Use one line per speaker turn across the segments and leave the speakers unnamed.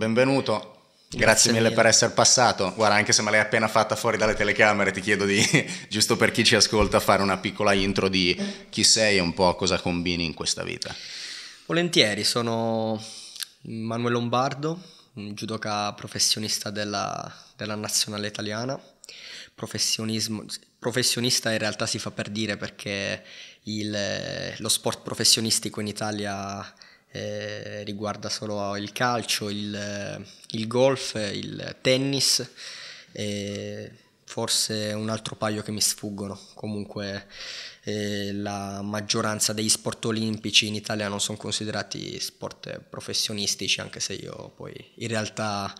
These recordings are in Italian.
benvenuto.
Grazie, Grazie mille, mille per
essere passato. Guarda, anche se me l'hai appena fatta fuori dalle telecamere, ti chiedo di, giusto per chi ci ascolta, fare una piccola intro di chi sei e un po' cosa combini in questa vita.
Volentieri, sono Manuel Lombardo, un judoka professionista della, della nazionale italiana. professionista in realtà si fa per dire perché il, lo sport professionistico in Italia eh, riguarda solo il calcio, il, il golf, il tennis e forse un altro paio che mi sfuggono. Comunque eh, la maggioranza degli sport olimpici in Italia non sono considerati sport professionistici, anche se io poi in realtà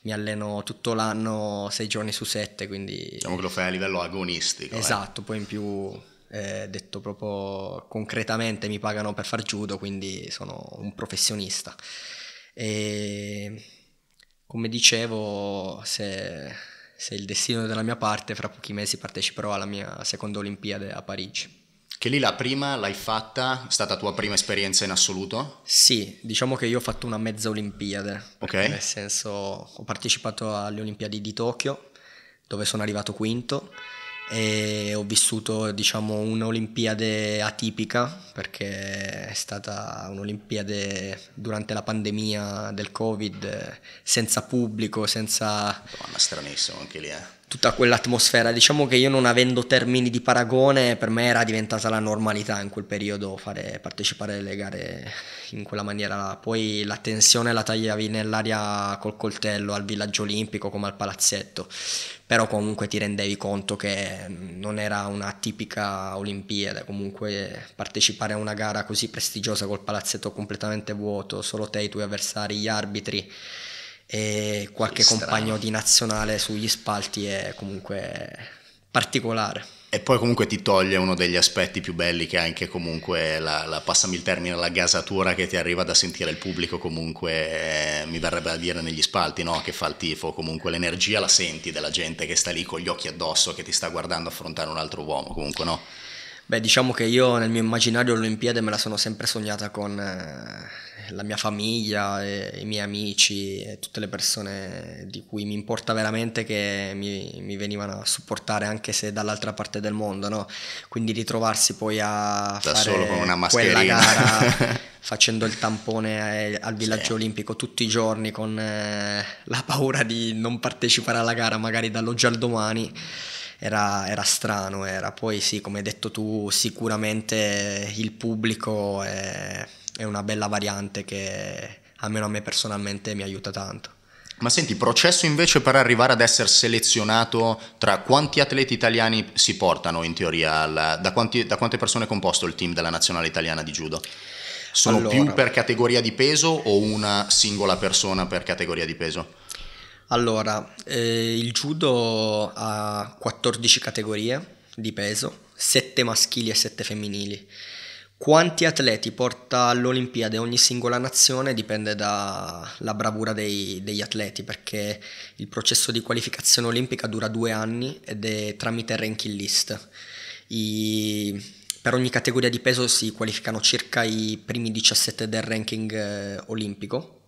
mi alleno tutto l'anno, sei giorni su sette, quindi... Diciamo che lo fai a livello agonistico. Eh. Esatto, eh. poi in più eh, detto proprio concretamente mi pagano per far judo, quindi sono un professionista. E come dicevo, se, se il destino è della mia parte, fra pochi mesi parteciperò alla mia seconda Olimpiade a Parigi. Che lì la prima l'hai fatta, è stata tua prima esperienza in assoluto? Sì, diciamo che io ho fatto una mezza Olimpiade. Ok. Nel senso, ho partecipato alle Olimpiadi di Tokyo, dove sono arrivato quinto e ho vissuto diciamo un'Olimpiade atipica perché è stata un'Olimpiade durante la pandemia del Covid senza pubblico, senza... Madonna, stranissimo anche lì eh? tutta quell'atmosfera. Diciamo che io non avendo termini di paragone, per me era diventata la normalità in quel periodo fare, partecipare alle gare in quella maniera Poi la tensione la tagliavi nell'aria col coltello al villaggio olimpico come al palazzetto, però comunque ti rendevi conto che mm, non era una tipica Olimpiade, comunque partecipare a una gara così prestigiosa col palazzetto completamente vuoto, solo te, e i tuoi avversari, gli arbitri e qualche Strano. compagno di nazionale sugli spalti è comunque particolare.
E poi comunque ti toglie uno degli aspetti più belli che anche comunque la, la, passami il termine, la gasatura che ti arriva da sentire il pubblico comunque eh, mi verrebbe a dire negli spalti, no? Che fa il tifo, comunque l'energia la senti della gente
che sta lì con gli
occhi addosso, che ti sta guardando affrontare un altro uomo,
comunque no? Beh, diciamo che io nel mio immaginario l'Olimpiade me la sono sempre sognata con... Eh la mia famiglia, i miei amici e tutte le persone di cui mi importa veramente che mi, mi venivano a supportare anche se dall'altra parte del mondo, no? Quindi ritrovarsi poi a da fare quella gara facendo il tampone al villaggio sì. olimpico tutti i giorni con eh, la paura di non partecipare alla gara magari dall'oggi al domani. Era, era, strano, era poi sì, come hai detto tu, sicuramente il pubblico è è una bella variante che almeno a me personalmente mi aiuta tanto. Ma senti, processo invece per arrivare ad essere selezionato
tra quanti atleti italiani si portano in teoria, alla, da, quanti, da, quante persone è composto il team della nazionale italiana di judo?
Sono allora, più per
categoria di peso o una singola persona per categoria di peso?
Allora, eh, il judo ha 14 categorie di peso, 7 maschili e 7 femminili. Quanti atleti porta all'Olimpiade ogni singola nazione dipende dalla bravura dei, degli atleti perché il processo di qualificazione olimpica dura due anni ed è tramite ranking list. I, per ogni categoria di peso si qualificano circa i primi 17 del ranking eh, olimpico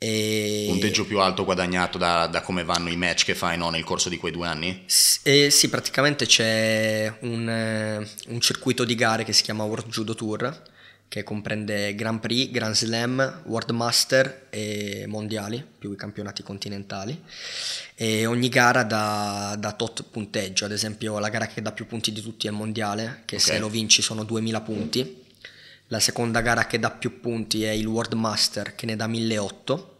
e... punteggio
più alto guadagnato da, da, come vanno i match che fai no, nel corso di quei due anni?
S- eh, sì, praticamente c'è un, eh, un, circuito di gare che si chiama World Judo Tour che comprende Grand Prix, Grand Slam, World Master e mondiali, più i campionati continentali. E ogni gara dà, dà tot punteggio, ad esempio la gara che dà più punti di tutti è il mondiale, che okay. se lo vinci sono 2000 punti la seconda gara che dà più punti è il World Master che ne dà 1008,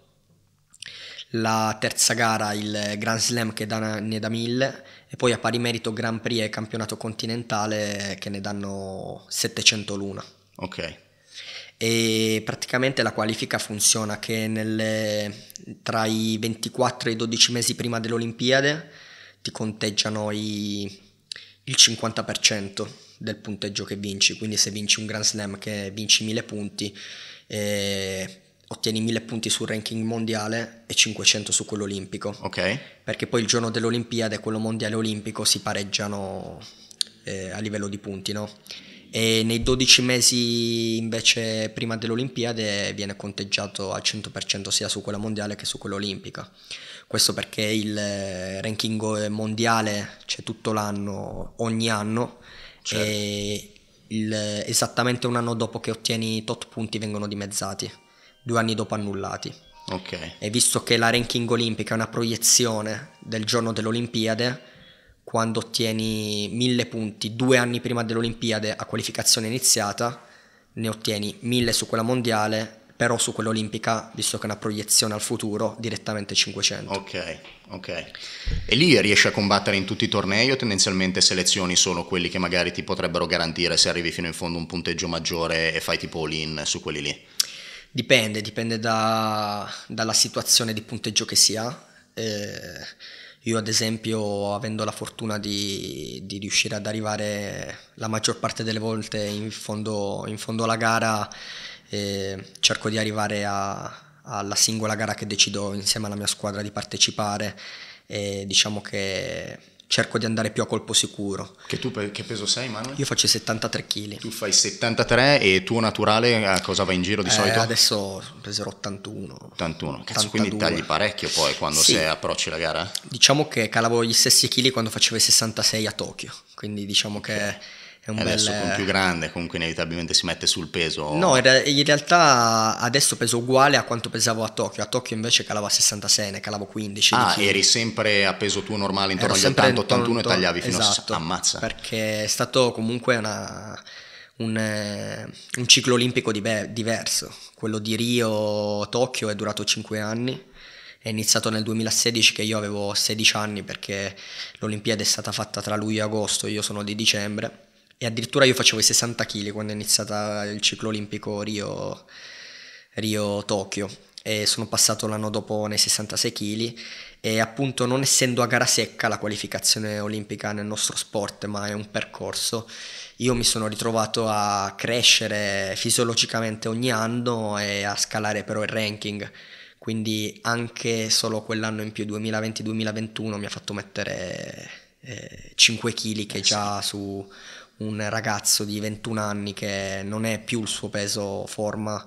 la terza gara il Grand Slam che ne dà 1000 e poi a pari merito Grand Prix e campionato continentale che ne danno 700 l'una. Ok. E praticamente la qualifica funziona che nelle, tra i 24 e i 12 mesi prima dell'Olimpiade ti conteggiano i, il 50% del punteggio che vinci, quindi se vinci un Grand Slam che vinci 1000 punti, eh, ottieni 1000 punti sul ranking mondiale e 500 su quello olimpico. Ok. Perché poi il giorno dell'Olimpiade e quello mondiale olimpico si pareggiano eh, a livello di punti, no? E nei 12 mesi invece prima dell'Olimpiade viene conteggiato al 100% sia su quella mondiale che su quella olimpica. Questo perché il eh, ranking mondiale c'è tutto l'anno, ogni anno, Certo. E il, esattamente un anno dopo che ottieni tot punti vengono dimezzati, due anni dopo annullati. Okay. E visto che la ranking olimpica è una proiezione del giorno delle Olimpiadi, quando ottieni 1000 punti due anni prima delle Olimpiadi a qualificazione iniziata, ne ottieni 1000 su quella mondiale però su quella olimpica, visto che è una proiezione al futuro, direttamente 500. Ok, ok. E lì
riesci a combattere in tutti i tornei o tendenzialmente selezioni solo quelli che magari ti potrebbero garantire se arrivi fino in fondo un punteggio maggiore e fai tipo all-in su quelli lì?
Dipende, dipende da, dalla situazione di punteggio che si ha. Eh, io ad esempio, avendo la fortuna di, di, riuscire ad arrivare la maggior parte delle volte in fondo, in fondo alla gara, cerco di arrivare a, alla singola gara che decido insieme alla mia squadra di partecipare e diciamo che cerco di andare più a colpo sicuro. Che tu che peso sei, Manuel? Io faccio 73 kg. Tu fai
73 e tuo naturale a eh, cosa va in giro
di eh, solito? Adesso peserò
81. 81, Cazzo, quindi tagli parecchio poi quando sì. approcci la gara?
Diciamo che calavo gli stessi kg quando facevo i 66 a Tokyo, quindi diciamo okay. che è un adesso bel... con più
grande comunque inevitabilmente si mette sul peso. No,
in realtà adesso peso uguale a quanto pesavo a Tokyo. A Tokyo invece calavo a 66, ne calavo 15. Ah, eri
sempre a peso tuo normale intorno agli 80, 81 e tagliavi fino esatto, a Ammazza.
Perché è stato comunque una... Un, eh, un, ciclo olimpico di be- diverso. Quello di Rio, Tokyo è durato 5 anni. È iniziato nel 2016 che io avevo 16 anni perché l'Olimpiade è stata fatta tra luglio e agosto, io sono di dicembre e addirittura io facevo i 60 kg quando è iniziato il ciclo olimpico Rio, Rio-Tokyo e sono passato l'anno dopo nei 66 kg e appunto non essendo a gara secca la qualificazione olimpica nel nostro sport ma è un percorso io mi sono ritrovato a crescere fisiologicamente ogni anno e a scalare però il ranking quindi anche solo quell'anno in più 2020-2021 mi ha fatto mettere eh, 5 kg che eh già su un ragazzo di 21 anni che non è più il suo peso forma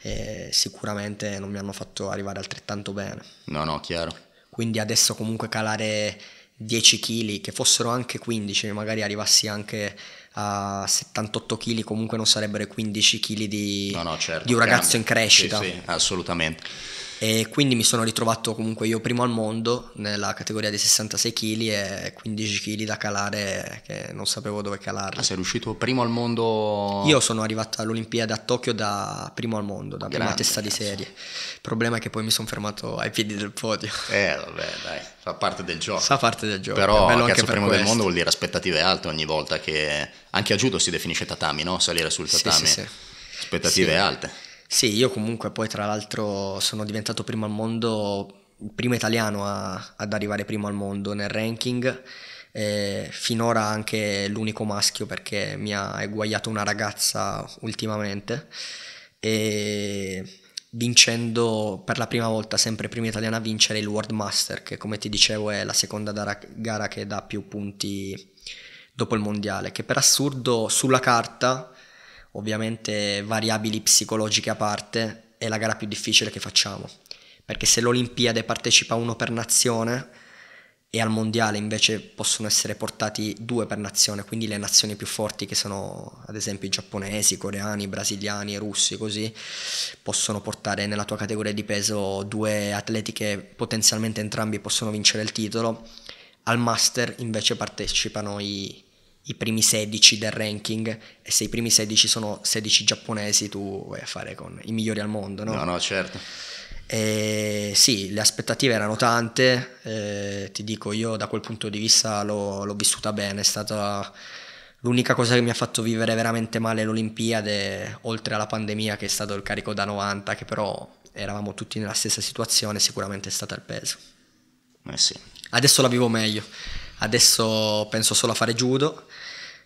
e eh, sicuramente non mi hanno fatto arrivare altrettanto bene.
No, no, chiaro.
Quindi adesso comunque calare 10 kg, che fossero anche 15, magari arrivassi anche a 78 kg, comunque non sarebbero 15 kg di, no, no, certo, di un ragazzo cambia. in crescita. Sì, sì, assolutamente. E quindi mi sono ritrovato comunque io primo al mondo nella categoria dei 66 kg e 15 kg da calare che non sapevo dove calare. Ah, sei riuscito primo al mondo? Io sono arrivato all'Olimpiade a Tokyo da primo al mondo, da Grande, prima testa cazzo. di serie. Il problema è che poi mi sono fermato ai piedi del podio. Eh, vabbè, dai, fa parte del gioco. Fa parte del gioco. Però bello cazzo anche primo questo. del mondo
vuol dire aspettative alte ogni volta che anche a judo si definisce tatami, no? Salire sul tatami. Sì, sì, sì. Aspettative alte.
Sì, io comunque poi tra l'altro sono diventato primo al mondo, primo italiano a, ad arrivare primo al mondo nel ranking. Eh, finora anche l'unico maschio perché mi ha eguagliato una ragazza ultimamente e vincendo per la prima volta sempre prima italiana a vincere il World Master che come ti dicevo è la seconda gara che dà più punti dopo il mondiale che per assurdo sulla carta ovviamente variabili psicologiche a parte, è la gara più difficile che facciamo. Perché se l'Olimpiade partecipa uno per nazione e al mondiale invece possono essere portati due per nazione, quindi le nazioni più forti che sono ad esempio i giapponesi, i coreani, i brasiliani, i russi, così, possono portare nella tua categoria di peso due atleti che potenzialmente entrambi possono vincere il titolo. Al master invece partecipano i i primi 16 del ranking e se i primi 16 sono 16 giapponesi tu vai a fare con i migliori al mondo, no? No, no, certo. E sì, le aspettative erano tante, eh, ti dico io da quel punto di vista l'ho, l'ho vissuta bene, è stata l'unica cosa che mi ha fatto vivere veramente male l'Olimpiade, oltre alla pandemia che è stato il carico da 90, che però eravamo tutti nella stessa situazione, sicuramente è stata il peso. Eh sì. Adesso la vivo meglio adesso penso solo a fare judo.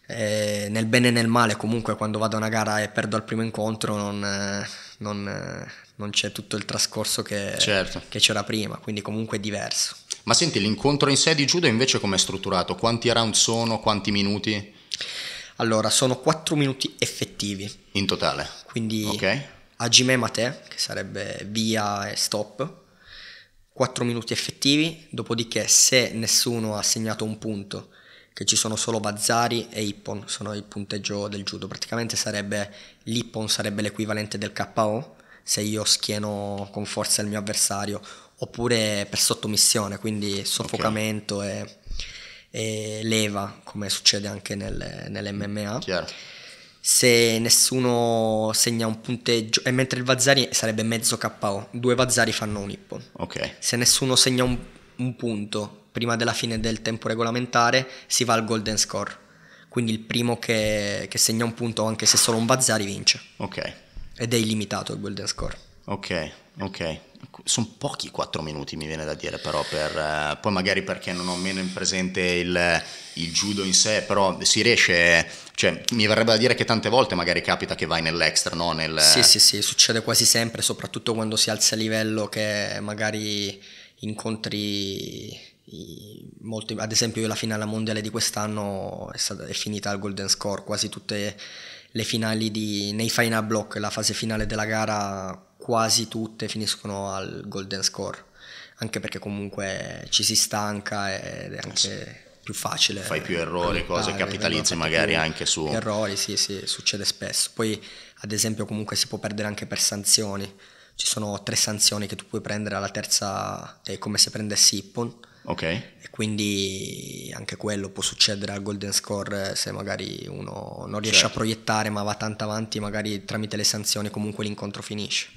Eh, nel bene e nel male comunque quando vado a una gara e perdo al primo incontro non, eh, non, eh, non c'è tutto il trascorso che, certo. che, c'era prima, quindi comunque è diverso.
Ma senti, l'incontro in sé di judo invece come è strutturato? Quanti round sono? Quanti minuti? Allora, sono 4
minuti effettivi. In totale? Quindi okay. Ajime Mate, che sarebbe via e stop, 4 minuti effettivi, dopodiché se nessuno ha segnato un punto, che ci sono solo Bazzari e Ippon, sono il punteggio del judo, praticamente sarebbe l'Ippon sarebbe l'equivalente del KO, se io schieno con forza il mio avversario, oppure per sottomissione, quindi soffocamento okay. e, e, leva, come succede anche nel, nell'MMA. Chiaro se nessuno segna un punteggio e mentre il Vazzari sarebbe mezzo KO, due Vazzari fanno un Ippo Okay. Se nessuno segna un, un, punto prima della fine del tempo regolamentare si va al golden score. Quindi il primo che, che segna un punto, anche se solo un Vazzari, vince. Ok. Ed è illimitato il golden score.
Ok, ok sono pochi 4 minuti mi viene da dire però per, eh, poi magari perché non ho meno in presente il, il, judo in sé però si riesce cioè mi verrebbe da dire che tante volte magari capita che vai nell'extra no? Nel... sì sì
sì succede quasi sempre soprattutto quando si alza a livello che magari incontri molti, ad esempio la finale mondiale di quest'anno è, stata, è finita al Golden Score quasi tutte le finali di, nei final block la fase finale della gara quasi tutte finiscono al golden score, anche perché comunque ci si stanca ed è eh anche più facile. Fai più errori, cose, capitalizzi magari anche su... Errori, sì, sì, succede spesso. Poi ad esempio comunque si può perdere anche per sanzioni, ci sono tre sanzioni che tu puoi prendere alla terza, è come se prendessi Ippon Okay. E quindi anche quello può succedere al golden score eh, se magari uno non riesce certo. a proiettare ma va tanto avanti, magari tramite le sanzioni comunque l'incontro finisce.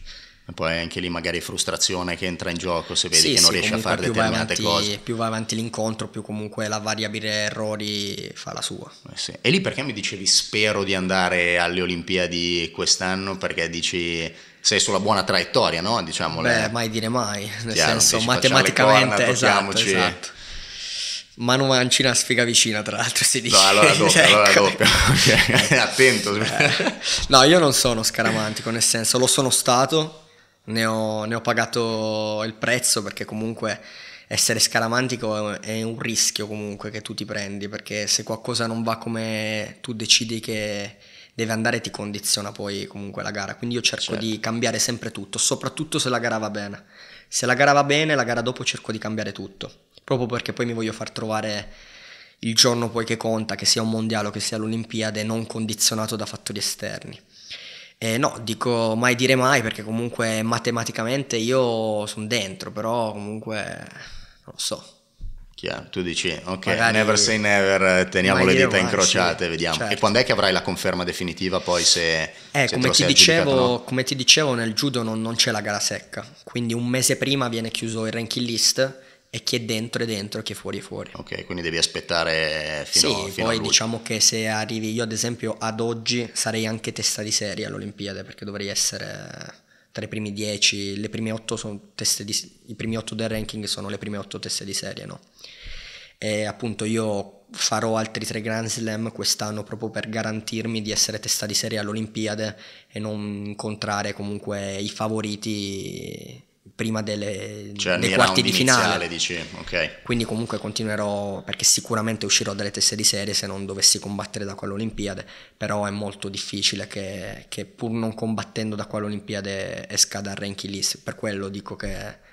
E poi anche lì magari
frustrazione che entra in gioco se vedi sì, che non sì, riesci a fare determinate avanti, cose.
Più va avanti l'incontro, più comunque la variabile errori fa la sua.
Eh sì. E lì perché mi dicevi spero di andare alle Olimpiadi quest'anno? Perché dici sei sulla buona traiettoria, no? Diciamo, Beh, le... mai dire mai, nel Chiaro, senso matematicamente, corna, esatto, esatto.
Mano mancina sfiga vicina, tra l'altro si dice. No, allora doppio, ecco. allora doppia. Okay. Attento. Eh. No, io non sono scaramantico, nel senso lo sono stato, ne ho, ne ho pagato il prezzo perché comunque essere scaramantico è un rischio comunque che tu ti prendi perché se qualcosa non va come tu decidi che deve andare ti condiziona poi comunque la gara. Quindi io cerco certo. di cambiare sempre tutto, soprattutto se la gara va bene. Se la gara va bene, la gara dopo cerco di cambiare tutto, proprio perché poi mi voglio far trovare il giorno poi che conta, che sia un mondiale o che sia l'Olimpiade, non condizionato da fattori esterni. Eh, no, dico mai dire mai perché comunque matematicamente io sono dentro, però comunque non lo so.
Chiaro, tu dici, ok, Magari, never say never, teniamo le dita incrociate, sì, vediamo. Certo. E quando è che avrai la conferma definitiva poi se... Eh, se come, ti dicevo, no?
come, ti dicevo, nel judo non, non, c'è la gara secca, quindi un mese prima viene chiuso il ranking list e chi è dentro è dentro, chi è fuori è fuori. Ok,
quindi devi aspettare fino, sì, fino poi diciamo
che se arrivi, io ad esempio ad oggi sarei anche testa di serie all'Olimpiade perché dovrei essere tra i primi 10, le prime 8 sono teste di, i primi 8 del ranking sono le prime 8 teste di serie, no? E appunto io farò altri tre Grand Slam quest'anno proprio per garantirmi di essere testa di serie all'Olimpiade e non incontrare comunque i favoriti prima delle, cioè, dei quarti di finale.
dici. Okay.
Quindi comunque continuerò perché sicuramente uscirò dalle teste di serie se non dovessi combattere da qua all'Olimpiade, però è molto difficile che, che pur non combattendo da qua all'Olimpiade esca dal ranking list, per quello dico che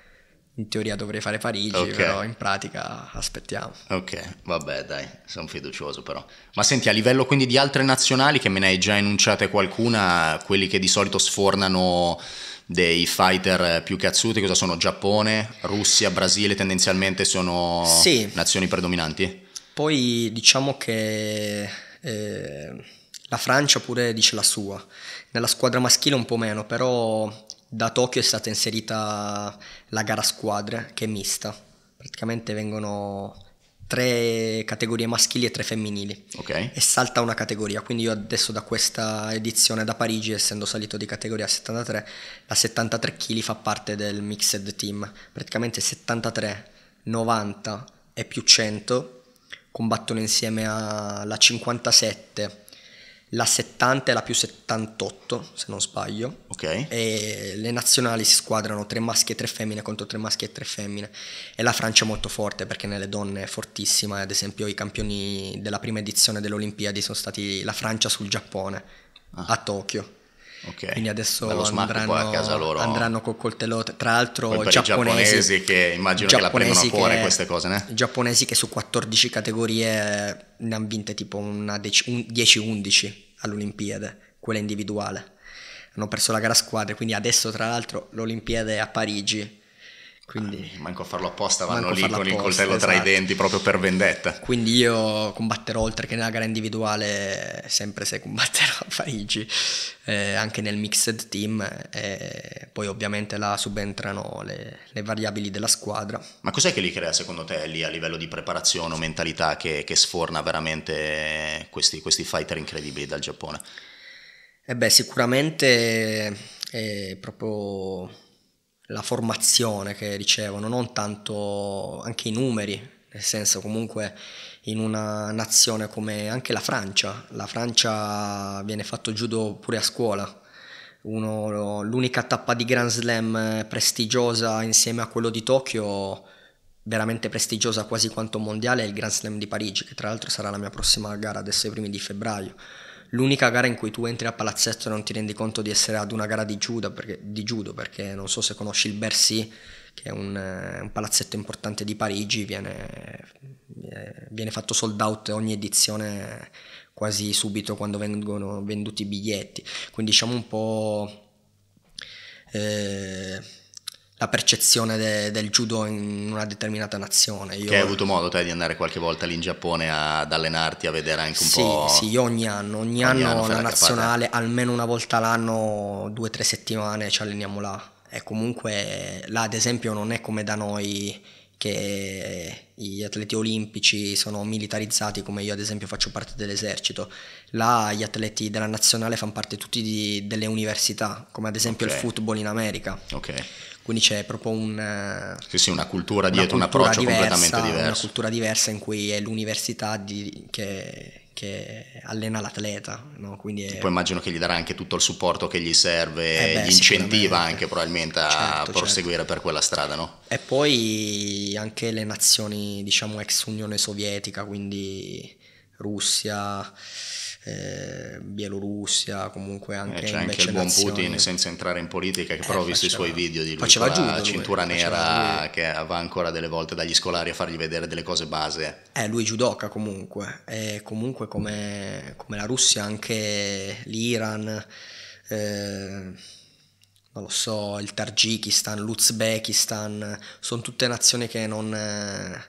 in teoria dovrei fare Parigi, okay. però in pratica aspettiamo. Ok, vabbè dai, sono fiducioso però.
Ma senti, a livello quindi di altre nazionali, che me ne hai già enunciate qualcuna, quelli che di solito sfornano dei fighter eh, più cazzuti, cosa sono? Giappone, Russia, Brasile tendenzialmente sono sì. nazioni predominanti?
Poi diciamo che eh, la Francia pure dice la sua, nella squadra maschile un po' meno, però da Tokyo è stata inserita la gara squadre che è mista, praticamente vengono tre categorie maschili e tre femminili okay. e salta una categoria quindi io adesso da questa edizione da Parigi essendo salito di categoria 73 la 73 kg fa parte del mixed team praticamente 73 90 e più 100 combattono insieme alla 57 la 70 e la più 78, se non sbaglio. Ok. E le nazionali si squadrano tre maschi e tre femmine contro tre maschi e tre femmine. E la Francia è molto forte perché nelle donne è fortissima. Ad esempio, i campioni della prima edizione delle Olimpiadi sono stati la Francia sul Giappone ah. a Tokyo. Okay. Quindi adesso andranno, a casa loro. andranno col coltello. Tra l'altro, giapponesi, giapponesi che immagino giapponesi che la prendono a cuore queste cose, né? Giapponesi che su 14 categorie ne hanno vinte tipo 10-11 all'Olimpiade, quella individuale. Hanno perso la gara a squadre. quindi adesso tra l'altro l'Olimpiade è a Parigi quindi, ah, manco a farlo apposta, vanno lì con apposta, il coltello esatto. tra i esatto.
denti proprio per
vendetta. Quindi io combatterò oltre che nella gara individuale, sempre se combatterò a Parigi, eh, anche nel mixed team. Eh, poi ovviamente là subentrano le, le, variabili della squadra.
Ma cos'è che li crea secondo te lì a livello di preparazione o mentalità che, che sforna veramente questi, questi fighter incredibili dal Giappone?
Eh beh, sicuramente è eh, proprio la formazione che ricevono, non tanto anche i numeri, nel senso comunque in una nazione come anche la Francia, la Francia viene fatto judo pure a scuola, Uno, l'unica tappa di Grand Slam prestigiosa insieme a quello di Tokyo, veramente prestigiosa quasi quanto mondiale, è il Grand Slam di Parigi, che tra l'altro sarà la mia prossima gara adesso ai primi di febbraio l'unica gara in cui tu entri a palazzetto e non ti rendi conto di essere ad una gara di judo perché, di judo, perché non so se conosci il Bercy che è un, eh, un palazzetto importante di Parigi viene, eh, viene, fatto sold out ogni edizione quasi subito quando vengono venduti i biglietti quindi diciamo un po' eh, la percezione de, del judo in una determinata nazione. Io... Che hai avuto modo
te di andare qualche volta lì in Giappone ad allenarti, a vedere anche un sì, po'. Sì, io ogni
anno, ogni, ogni anno, anno la nazionale, capata. almeno una volta l'anno, due o tre settimane ci alleniamo là. E comunque là, ad esempio, non è come da noi che gli atleti olimpici sono militarizzati come io ad esempio faccio parte dell'esercito là gli atleti della nazionale fanno parte tutti di, delle università come ad esempio okay. il football in America Ok. Quindi c'è proprio un, eh,
sì, sì, una cultura dietro, una cultura un approccio diversa, completamente diverso. Una
cultura diversa in cui è l'università di, che, che, allena l'atleta. No? È... Poi
immagino che gli darà anche tutto il supporto che gli serve, eh beh, gli incentiva anche probabilmente a certo, certo. proseguire certo. per quella strada. No?
E poi anche le nazioni, diciamo, ex Unione Sovietica, quindi Russia eh, Bielorussia, comunque anche eh, C'è anche il buon Putin,
senza entrare in politica, che eh, però ho visto i suoi video di lui con la cintura lui, nera che va ancora delle volte dagli scolari a fargli vedere delle cose base.
Eh, lui è comunque, e comunque come, come la Russia anche l'Iran... Eh, non lo so, il Tagikistan, l'Uzbekistan, sono tutte nazioni che non, eh,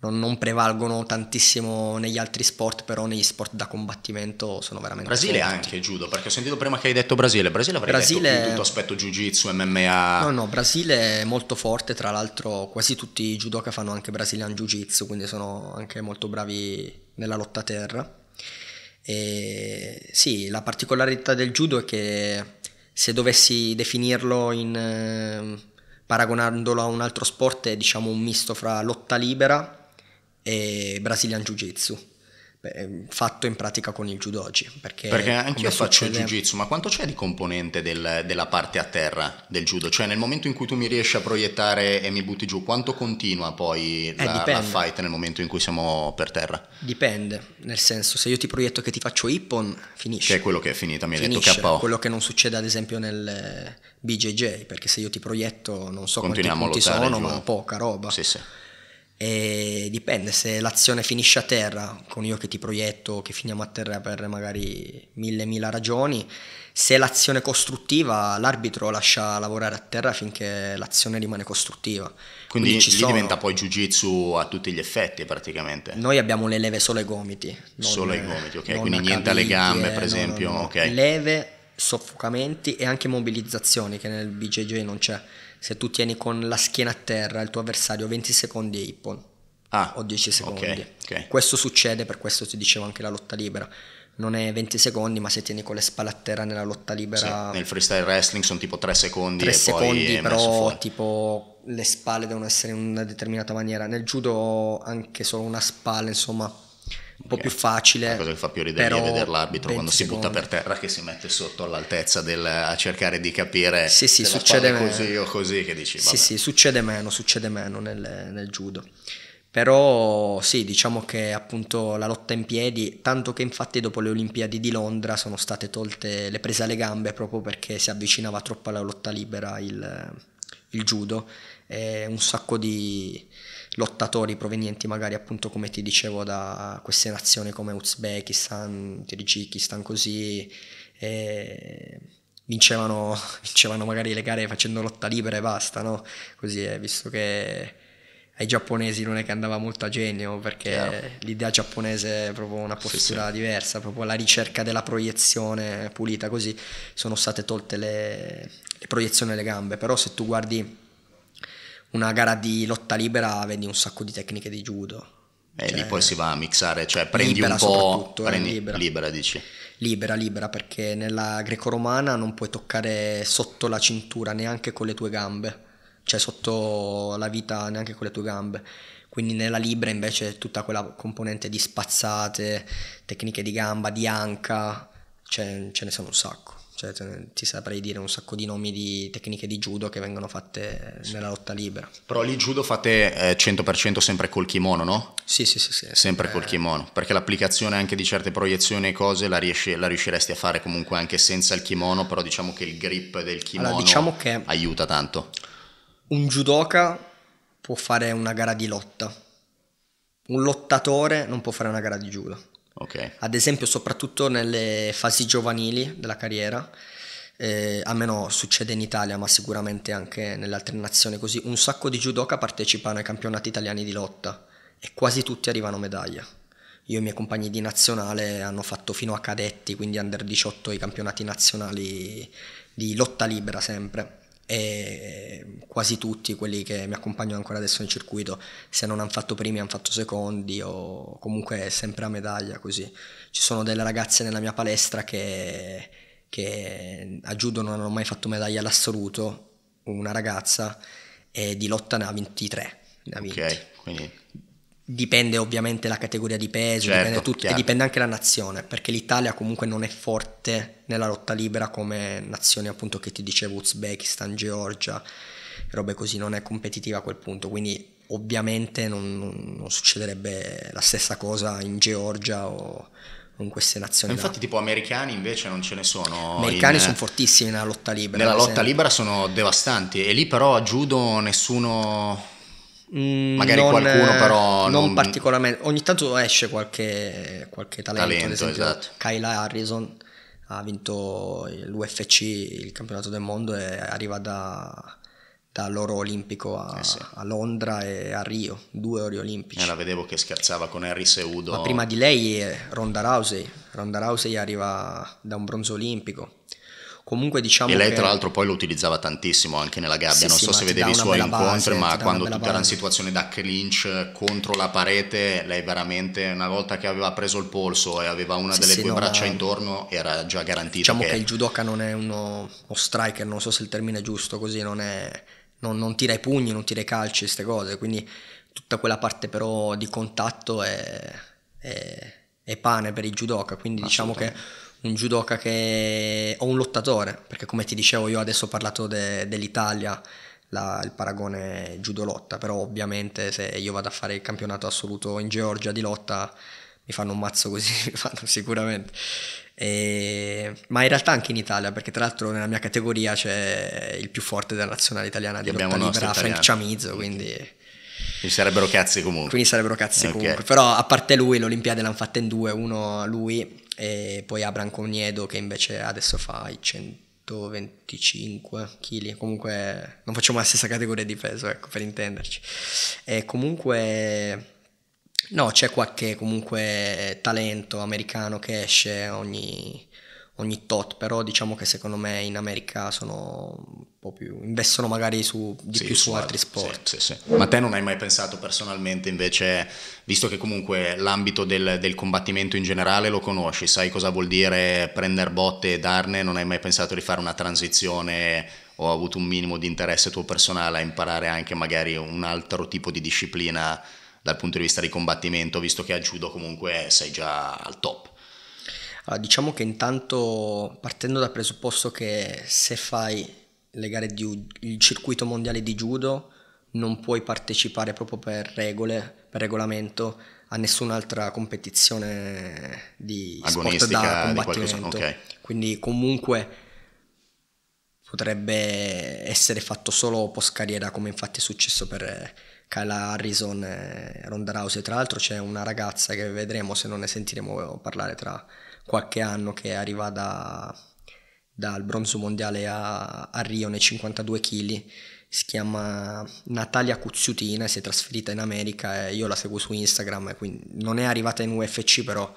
non, non, prevalgono tantissimo negli altri sport, però negli sport da combattimento sono veramente... Brasile forti.
anche, Judo, perché ho sentito prima che hai detto Brasile, Brasile avrei Brasile... detto tutto aspetto Jiu-Jitsu, MMA... No,
no, Brasile è molto forte, tra l'altro quasi tutti i judoka fanno anche Brazilian Jiu-Jitsu, quindi sono anche molto bravi nella lotta a terra. E sì, la particolarità del judo è che se dovessi definirlo in, eh, paragonandolo a un altro sport è diciamo un misto fra lotta libera e Brazilian Jiu-Jitsu fatto in pratica con il judogi perché, perché anche io faccio il jiu-jitsu
ma quanto c'è di componente del, della parte a terra del judo cioè nel momento in cui tu mi riesci a proiettare e mi butti giù quanto continua poi la, eh, la fight nel momento in cui siamo
per terra dipende nel senso se io ti proietto che ti faccio ippon finisce che è quello che è finita mi hai detto KO quello che non succede ad esempio nel eh, BJJ perché se io ti proietto non so Continuiamo quanti punti sono giù. ma poca roba sì sì e dipende se l'azione finisce a terra, con io che ti proietto che finiamo a terra per magari mille mila ragioni, se l'azione costruttiva l'arbitro lascia lavorare a terra finché l'azione rimane costruttiva. Quindi, Quindi ci sono... diventa
poi jiu-jitsu a tutti gli effetti praticamente.
Noi abbiamo le leve solo ai gomiti. Solo ai gomiti, ok. Quindi niente alle gambe eh, per esempio. No, no, no. Okay. Leve, soffocamenti e anche mobilizzazioni che nel BJJ non c'è se tu tieni con la schiena a terra il tuo avversario 20 secondi e ippon ah, o 10 secondi. Okay, okay. Questo succede, per questo ti dicevo anche la lotta libera. Non è 20 secondi, ma se tieni con le spalle a terra nella lotta libera... Sì, nel
freestyle wrestling sono tipo 3 secondi 3 secondi, però
tipo le spalle devono essere in una determinata maniera. Nel judo anche solo una spalla, insomma un po' più facile. La cosa
che fa più ridere è vedere l'arbitro quando si butta per terra che si mette sotto all'altezza del, a cercare di capire sì, sì, succede meno. così o così che dici. Sì, sì,
succede meno, succede meno nel, nel judo. Però sì, diciamo che appunto la lotta in piedi, tanto che infatti dopo le Olimpiadi di Londra sono state tolte le prese alle gambe proprio perché si avvicinava troppo alla lotta libera il, il judo, e un sacco di, lottatori provenienti magari appunto come ti dicevo da queste nazioni come Uzbekistan, Tajikistan così, e vincevano, vincevano magari le gare facendo lotta libera e basta, no? Così è, eh, visto che ai giapponesi non è che andava molto a genio perché Chiaro. l'idea giapponese è proprio una postura sì, sì. diversa, proprio la ricerca della proiezione pulita, così sono state tolte le, le proiezioni alle gambe, però se tu guardi una gara di lotta libera vedi un sacco di tecniche di judo. E cioè, lì poi
si va a mixare, cioè prendi un po'... Eh, prendi, libera. libera dici.
Libera, libera, perché nella greco-romana non puoi toccare sotto la cintura neanche con le tue gambe, cioè sotto la vita neanche con le tue gambe. Quindi nella libera invece tutta quella componente di spazzate, tecniche di gamba, di anca, cioè, ce ne sono un sacco. Cioè, ti saprei dire un sacco di nomi di tecniche di judo che vengono fatte sì. nella lotta libera.
Però lì judo fate eh, 100% sempre col kimono, no? Sì, sì, sì. sì sempre eh. col kimono, perché l'applicazione anche di certe proiezioni e cose la, riesci, la, riusciresti a fare comunque anche senza il kimono, però diciamo che il grip del kimono allora, diciamo aiuta tanto.
Un judoka può fare una gara di lotta, un lottatore non può fare una gara di judo. Okay. Ad esempio, soprattutto nelle fasi giovanili della carriera, eh, almeno succede in Italia, ma sicuramente anche nelle altre nazioni così, un sacco di judoka partecipano ai campionati italiani di lotta e quasi tutti arrivano a medaglia. Io e i miei compagni di nazionale hanno fatto fino a cadetti, quindi under 18, i campionati nazionali di lotta libera sempre e quasi tutti quelli che mi accompagnano ancora adesso nel circuito, se non hanno fatto primi hanno fatto secondi o comunque sempre a medaglia così. Ci sono delle ragazze nella mia palestra che, che a judo non hanno mai fatto medaglia all'assoluto, una ragazza e di lotta ne ha 23, ne ha 20. ok quindi Dipende ovviamente la categoria di peso, certo, dipende tutto, e dipende anche la nazione, perché l'Italia comunque non è forte nella lotta libera come nazioni appunto che ti dicevo Uzbekistan, Georgia, robe così, non è competitiva a quel punto, quindi ovviamente non, non, non succederebbe la stessa cosa in Georgia o in queste nazioni. Infatti
là. tipo americani invece non ce ne sono. Americani in, sono fortissimi nella lotta libera. Nella lotta libera
sono devastanti e lì però a judo
nessuno Mm, Magari non, qualcuno eh, però... Non, non,
particolarmente, ogni tanto esce qualche, qualche talento, talento, ad esempio esatto. Kyla Harrison ha vinto l'UFC, il campionato del mondo e arriva da, dall'oro olimpico a, eh sì. a, Londra e a Rio, due ori olimpici.
Eh, la vedevo che scherzava con Harry Seudo. Ma prima di
lei Ronda Rousey, Ronda Rousey arriva da un bronzo olimpico comunque diciamo e lei che... tra l'altro
poi lo utilizzava tantissimo anche nella gabbia sì, non sì, so se vedevi i suoi incontri base, ma quando tutta base. era in situazione da clinch eh, contro la parete lei veramente una volta che aveva preso il polso e aveva una sì, delle due no, braccia no, intorno era già garantita diciamo che... che il
judoka non è uno, uno striker non so se il termine è giusto così non è non, non tira i pugni non tira i calci queste cose quindi tutta quella parte però di contatto è, è, è pane per il judoka quindi diciamo che un judoka che... o un lottatore, perché come ti dicevo io adesso ho parlato de, dell'Italia, la, il paragone judo-lotta, però ovviamente se io vado a fare il campionato assoluto in Georgia di lotta mi fanno un mazzo così, mi fanno sicuramente. E... ma in realtà anche in Italia, perché tra l'altro nella mia categoria c'è il più forte della nazionale italiana di Abbiamo lotta libera, italiano. Frank Ciamizzo, quindi... Quindi sarebbero cazzi comunque. Quindi sarebbero cazzi okay. comunque. Però a parte lui, l'Olimpiade l'hanno fatta in due, uno lui e poi Abram Cognedo che invece adesso fa i 125 kg, comunque non facciamo la stessa categoria di peso, ecco, per intenderci. E comunque no, c'è qualche comunque talento americano che esce ogni ogni tot, però diciamo che secondo me in America sono po' più, investono magari su, di sì, più su, su altri sport. Sì, sì, Ma te non
hai mai pensato personalmente invece, visto che comunque l'ambito del, del, combattimento in generale lo conosci, sai cosa vuol dire prendere botte e darne, non hai mai pensato di fare una transizione o avuto un minimo di interesse tuo personale a imparare anche magari un altro tipo di disciplina dal punto di vista di combattimento, visto che a judo comunque sei già al top?
Allora, ah, diciamo che intanto partendo dal presupposto che se fai le gare di il circuito mondiale di judo non puoi partecipare proprio per regole, per regolamento a nessun'altra competizione di sport da combattimento. Okay. Quindi comunque potrebbe essere fatto solo post carriera come infatti è successo per Kyla Harrison e Ronda Rousey. Tra l'altro c'è una ragazza che vedremo se non ne sentiremo parlare tra qualche anno che arriva da dal bronzo mondiale a, a Rio nei 52 kg si chiama Natalia Cuzziutina, si è trasferita in America e io la seguo su Instagram, quindi non è arrivata in UFC però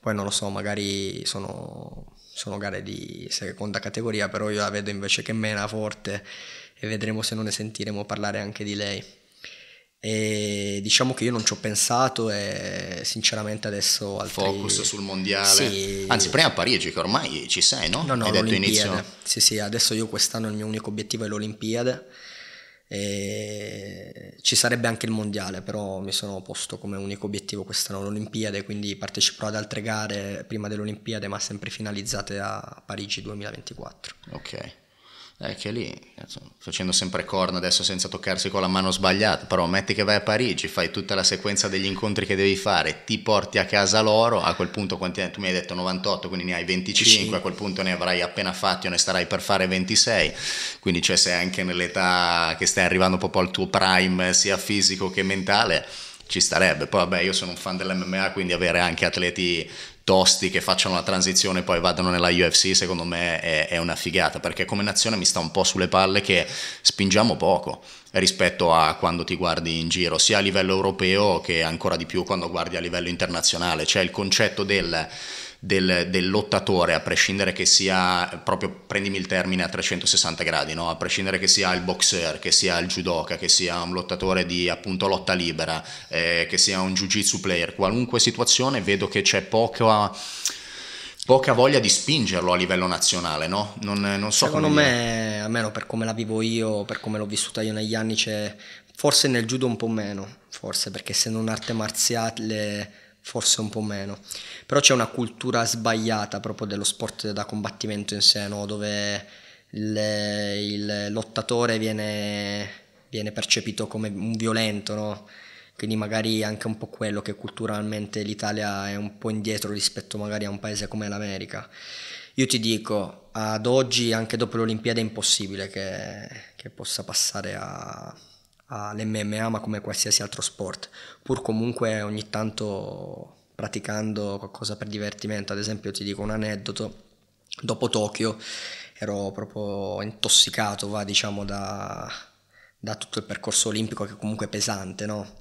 poi non lo so, magari sono, sono gare di seconda categoria, però io la vedo invece che mena forte e vedremo se non ne sentiremo parlare anche di lei. E diciamo che io non ci ho pensato e sinceramente adesso al altri... focus sul mondiale. Sì. Anzi, prima a Parigi che ormai ci sei, no? No, no, Hai detto inizio. Sì, sì, adesso io quest'anno il mio unico obiettivo è l'Olimpiade. E ci sarebbe anche il mondiale, però mi sono posto come unico obiettivo quest'anno l'Olimpiade, quindi parteciperò ad altre gare prima dell'Olimpiade, ma sempre finalizzate a Parigi 2024.
Ok è eh, che lì, facendo sempre corna adesso senza toccarsi con la mano sbagliata, però metti che vai a Parigi, fai tutta la sequenza degli incontri che devi fare, ti porti a casa loro, a quel punto quanti, tu mi hai detto 98, quindi ne hai 25, sì. a quel punto ne avrai appena fatti o ne starai per fare 26, quindi cioè sei anche nell'età che stai arrivando proprio al tuo prime sia fisico che mentale, ci starebbe. Poi vabbè, io sono un fan dell'MMA, quindi avere anche atleti tosti che facciano la transizione e poi vadano nella UFC, secondo me è, è, una figata, perché come nazione mi sta un po' sulle palle che spingiamo poco rispetto a quando ti guardi in giro, sia a livello europeo che ancora di più quando guardi a livello internazionale. C'è il concetto del del, del, lottatore, a prescindere che sia, proprio prendimi il termine a 360 gradi, no? a prescindere che sia il boxer, che sia il judoka, che sia un lottatore di appunto lotta libera, eh, che sia un jiu-jitsu player, qualunque situazione vedo che c'è poca poca voglia di spingerlo a livello nazionale, no? Non, non so Secondo me,
almeno per come la vivo io, per come l'ho vissuta io negli anni, c'è forse nel judo un po' meno, forse perché essendo un'arte marziale forse un po' meno. Però c'è una cultura sbagliata proprio dello sport da combattimento in sé, no? dove il, il lottatore viene, viene, percepito come un violento, no? quindi magari anche un po' quello che culturalmente l'Italia è un po' indietro rispetto magari a un paese come l'America. Io ti dico, ad oggi, anche dopo l'Olimpiade, è impossibile che, che possa passare a, all'MMA ma come qualsiasi altro sport, pur comunque ogni tanto praticando qualcosa per divertimento, ad esempio ti dico un aneddoto, dopo Tokyo ero proprio intossicato va, diciamo, da, da tutto il percorso olimpico che comunque è pesante, no?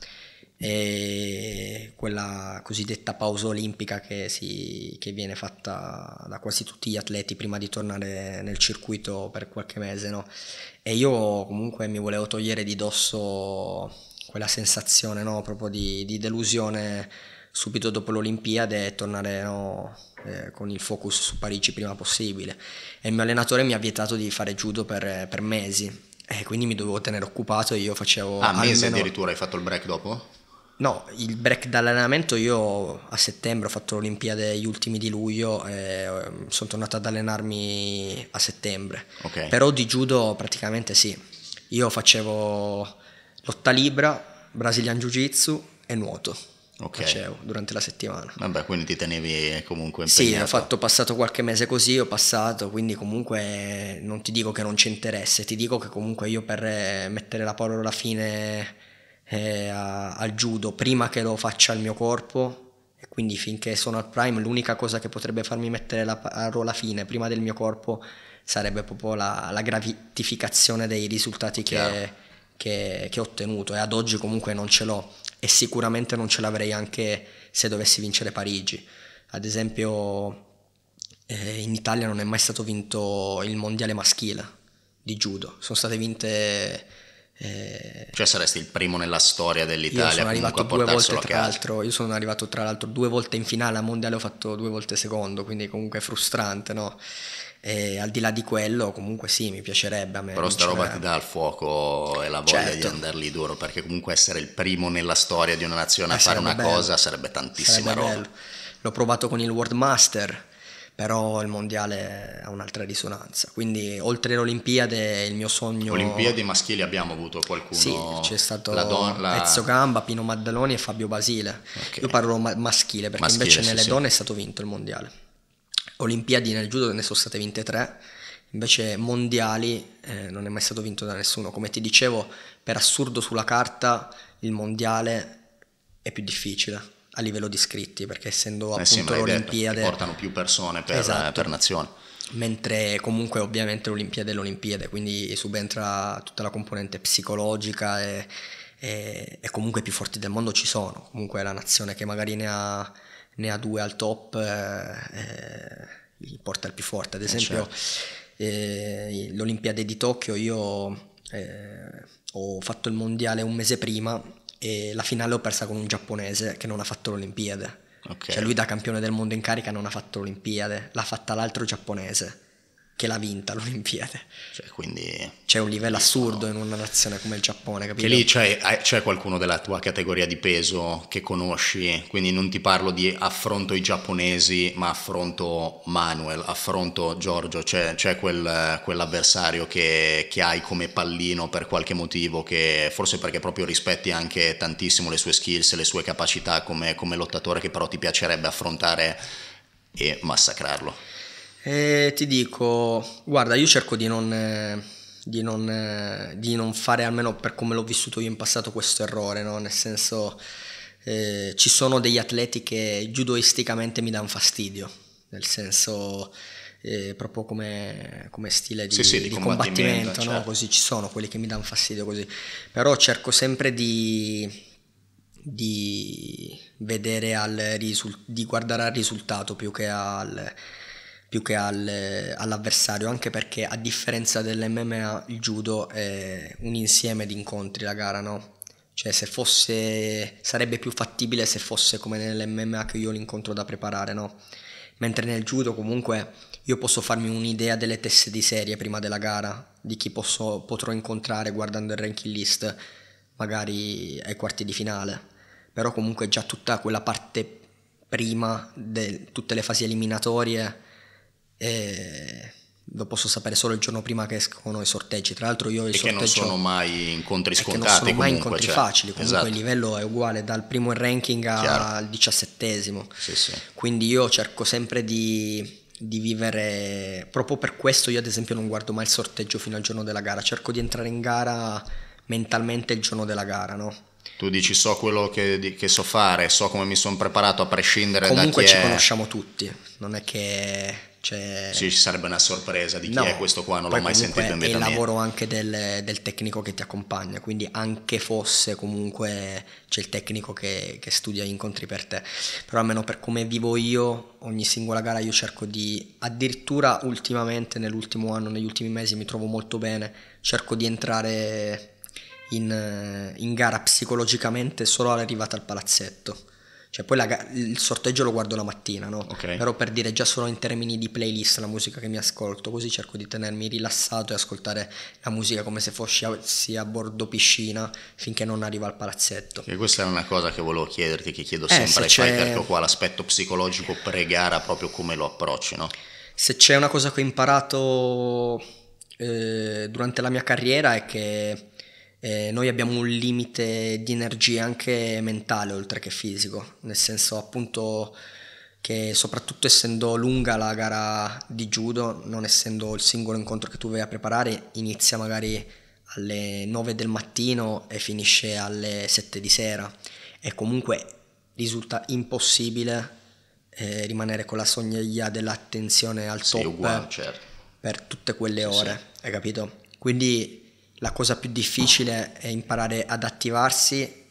e quella cosiddetta pausa olimpica che, si, che, viene fatta da quasi tutti gli atleti prima di tornare nel circuito per qualche mese. No? E io comunque mi volevo togliere di dosso quella sensazione no? proprio di, di, delusione subito dopo l'Olimpiade e tornare no? eh, con il focus su Parigi prima possibile. E il mio allenatore mi ha vietato di fare judo per, per mesi. E quindi mi dovevo tenere occupato e io facevo... Ah, mese almeno...
addirittura hai fatto il break dopo?
No, il break d'allenamento io a settembre ho fatto l'Olimpiade gli ultimi di luglio e ehm, sono tornato ad allenarmi a settembre. Okay. Però di judo praticamente sì. Io facevo lotta libra, brasilian Jiu Jitsu e nuoto. Okay. Facevo durante la settimana.
Vabbè, quindi ti tenevi comunque impegnato. Sì, ho fatto
passato qualche mese così, ho passato, quindi comunque non ti dico che non ci interessa, ti dico che comunque io per eh, mettere la parola fine eh, al judo prima che lo faccia il mio corpo e quindi finché sono al prime l'unica cosa che potrebbe farmi mettere la parola fine prima del mio corpo sarebbe proprio la, la gratificazione dei risultati che, che, che ho ottenuto e ad oggi comunque non ce l'ho e sicuramente non ce l'avrei anche se dovessi vincere Parigi ad esempio eh, in Italia non è mai stato vinto il mondiale maschile di judo sono state vinte eh,
cioè saresti il primo nella storia dell'Italia. Io sono arrivato due volte, tra
l'altro, io sono arrivato tra l'altro due volte in finale a mondiale, ho fatto due volte secondo, quindi comunque è frustrante, no? E eh, al di là di quello, comunque sì, mi piacerebbe a me. Però sta roba ti
dà il fuoco e la voglia certo. di andarli duro, perché comunque essere il primo nella storia di una nazione Ma a eh, fare una bello. cosa sarebbe tantissima sarebbe roba. Bello.
L'ho provato con il World Master, però il mondiale ha un'altra risonanza. Quindi oltre l'Olimpiade il mio sogno... Olimpiadi
maschili abbiamo avuto qualcuno? Sì, c'è stato la don- la... Ezio
Gamba, Pino Maddaloni e Fabio Basile. Okay. Io parlo ma- maschile perché maschile, invece sì, nelle sì. donne è stato vinto il mondiale. Olimpiadi nel judo ne sono state vinte tre invece mondiali eh, non è mai stato vinto da nessuno. Come ti dicevo, per assurdo sulla carta il mondiale è più difficile a livello di iscritti, perché essendo eh appunto sì, l'Olimpiade... Detto,
portano più persone per, esatto. Eh, per nazione.
Mentre comunque ovviamente l'Olimpiade è l'Olimpiade, quindi subentra tutta la componente psicologica e, e, e comunque i più forti del mondo ci sono. Comunque la nazione che magari ne ha, ne ha due al top, eh, eh porta il più forte. Ad eh, esempio certo. eh, l'Olimpiade di Tokyo io ho fatto il mondiale un mese prima e la finale l'ho persa con un giapponese che non ha fatto l'Olimpiade. Okay. Cioè lui da campione del mondo in carica non ha fatto l'Olimpiade, l'ha fatta l'altro giapponese che l'ha vinta l'Olimpiade. Cioè, quindi... C'è un livello assurdo in una nazione come il Giappone, capito? Che lì
c'è, c'è, qualcuno della tua categoria di peso che conosci, quindi non ti parlo di affronto i giapponesi, ma affronto Manuel, affronto Giorgio, c'è, c'è quel, quell'avversario che, che, hai come pallino per qualche motivo, che, forse perché proprio rispetti anche tantissimo le sue skills, le sue capacità come, come lottatore, che però ti piacerebbe affrontare e massacrarlo.
E ti dico, guarda, io cerco di non, di, non, di non, fare, almeno per come l'ho vissuto io in passato, questo errore, no? nel senso eh, ci sono degli atleti che judoisticamente mi danno fastidio, nel senso... Eh, proprio come, come, stile di, sì, sì, di, di combattimento, combattimento certo. no? così ci sono quelli che mi danno fastidio così, però cerco sempre di, di vedere al risultato, di guardare al risultato più che al, più che al, eh, all'avversario, anche perché a differenza dell'MMA il judo è un insieme di incontri la gara, no? Cioè se fosse, sarebbe più fattibile se fosse come nell'MMA che io l'incontro da preparare, no? Mentre nel judo comunque io posso farmi un'idea delle teste di serie prima della gara, di chi posso, potrò incontrare guardando il ranking list, magari ai quarti di finale. Però comunque già tutta quella parte prima, de, tutte le fasi eliminatorie, e lo posso sapere solo il giorno prima che escono i sorteggi. Tra l'altro, io e il e sorteggio. non sono
mai incontri scontati. non sono comunque, mai incontri cioè, facili. Comunque esatto. il
livello è uguale dal primo ranking Chiaro. al diciassettesimo. Sì, sì. Quindi io cerco sempre di, di, vivere. Proprio per questo, io ad esempio, non guardo mai il sorteggio fino al giorno della gara. Cerco di entrare in gara mentalmente il giorno della gara, no?
Tu dici so quello che, che so fare, so come mi sono preparato a prescindere comunque da chi Comunque ci è...
conosciamo tutti, non è che cioè, sì,
ci sarebbe una sorpresa di chi no, è questo qua, non l'ho mai sentito in vita. È il lavoro
anche del, del, tecnico che ti accompagna, quindi anche fosse comunque c'è il tecnico che, che studia gli incontri per te. Però almeno per come vivo io, ogni singola gara io cerco di, addirittura ultimamente nell'ultimo anno, negli ultimi mesi mi trovo molto bene, cerco di entrare in, in gara psicologicamente solo all'arrivata al palazzetto cioè, poi la, il sorteggio lo guardo la mattina, no? Okay. Però per dire già solo in termini di playlist la musica che mi ascolto, così cerco di tenermi rilassato e ascoltare la musica come se fossi a, a bordo piscina finché non arriva al palazzetto. E
questa è una cosa che volevo chiederti, che chiedo eh, sempre ai fighter ecco qua, l'aspetto psicologico pre-gara, proprio come lo approcci, no?
Se c'è una cosa che ho imparato eh, durante la mia carriera è che eh, noi abbiamo un limite di energia anche mentale oltre che fisico, nel senso appunto che soprattutto essendo lunga la gara di judo, non essendo il singolo incontro che tu vai a preparare, inizia magari alle 9 del mattino e finisce alle 7 di sera e comunque risulta impossibile eh, rimanere con la soglia dell'attenzione al sì, uguale, certo. per tutte quelle sì, ore, sì. hai capito? Quindi la cosa più difficile è imparare ad attivarsi,